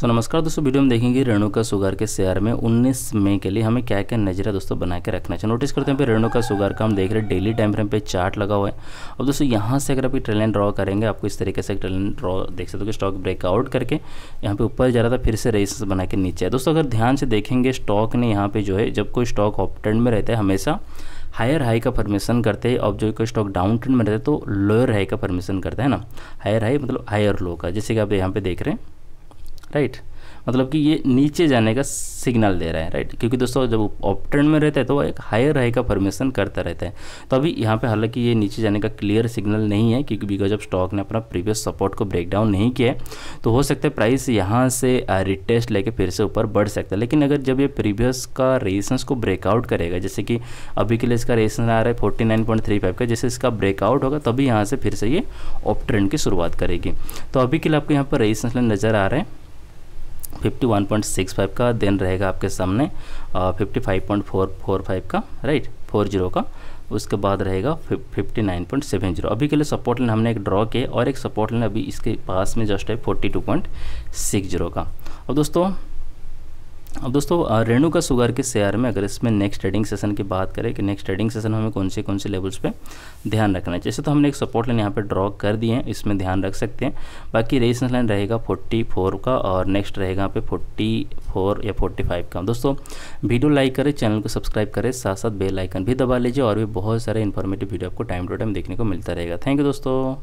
सो so, नमस्कार दोस्तों video में देखेंगे रेणुका सुगार के शेयर में 19 मई के लिए हमें क्या क्या नजरा दोस्तों बना के रखना चाहिए नोटिस करते हैं रेणुका सुगार का हम देख रहे हैं डेली टाइम फ्रेम पे चार्ट लगा हुआ है अब दोस्तों यहाँ से अगर आप ट्रेल ड्रॉ करेंगे आपको इस तरीके से ट्रेल ड्रॉ देख सकते हो स्टॉक ब्रेकआउट करके यहाँ पे ऊपर जा रहा था फिर से रेस बना के नीचे है दोस्तों अगर ध्यान से देखेंगे स्टॉक ने यहाँ पे जो है जब कोई स्टॉक ऑप ट्रेंड में रहता है हमेशा हायर हाई का परमिशन करते हैं अब जो कोई स्टॉक डाउन ट्रेंड में रहता है तो लोअर हाई का परमिशन करता है ना हायर हाई मतलब हायर लो का जैसे कि आप यहाँ पे देख रहे हैं राइट मतलब कि ये नीचे जाने का सिग्नल दे रहा है राइट क्योंकि दोस्तों जब ऑप्टन में रहता है तो वो एक हायर हाई का फॉर्मेशन करता रहता है तो अभी यहाँ पे हालांकि ये नीचे जाने का क्लियर सिग्नल नहीं है क्योंकि बिकॉज ऑफ स्टॉक ने अपना प्रीवियस सपोर्ट को ब्रेक डाउन नहीं किया तो हो सकता है प्राइस यहाँ से रिटेस्ट लेके फिर से ऊपर बढ़ सकता है लेकिन अगर जब ये प्रीवियस का रेजिस्टेंस को ब्रेकआउट करेगा जैसे कि अभी के लिए इसका रेजिस्टेंस आ रहा है forty nine point three five का जैसे इसका ब्रेकआउट होगा तभी यहाँ से फिर से ये ऑप की शुरुआत करेगी तो अभी के लिए आपको यहाँ पर रेजिस्टेंस नज़र आ रहा है 51.65 का देन रहेगा आपके सामने fifty five point four four five का राइट फोर जीरो का उसके बाद रहेगा fifty nine point seven zero अभी के लिए सपोर्ट लाइन हमने एक ड्रॉ किया और एक सपोर्ट लाइन अभी इसके पास में जस्ट है forty two point six zero का अब दोस्तों अब दोस्तों रेणु का सुगर के शेयर में अगर इसमें नेक्स्ट ट्रेडिंग सेशन की बात करें कि नेक्स्ट ट्रेडिंग सेशन हमें कौन से कौन से लेवल्स पे ध्यान रखना है जैसे तो हमने एक सपोर्ट लाइन यहाँ पे ड्रॉ कर दिए हैं इसमें ध्यान रख सकते हैं बाकी रेजिस्टेंस लाइन रहेगा 44 का और नेक्स्ट रहेगा यहाँ पे फोर्टी या फोर्टी का दोस्तों वीडियो लाइक करें चैनल को सब्सक्राइब करें साथ साथ बेलाइकन भी दबा लीजिए और भी बहुत सारे इन्फॉर्मेटिव वीडियो आपको टाइम टू टाइम देखने को मिलता रहेगा थैंक यू दोस्तों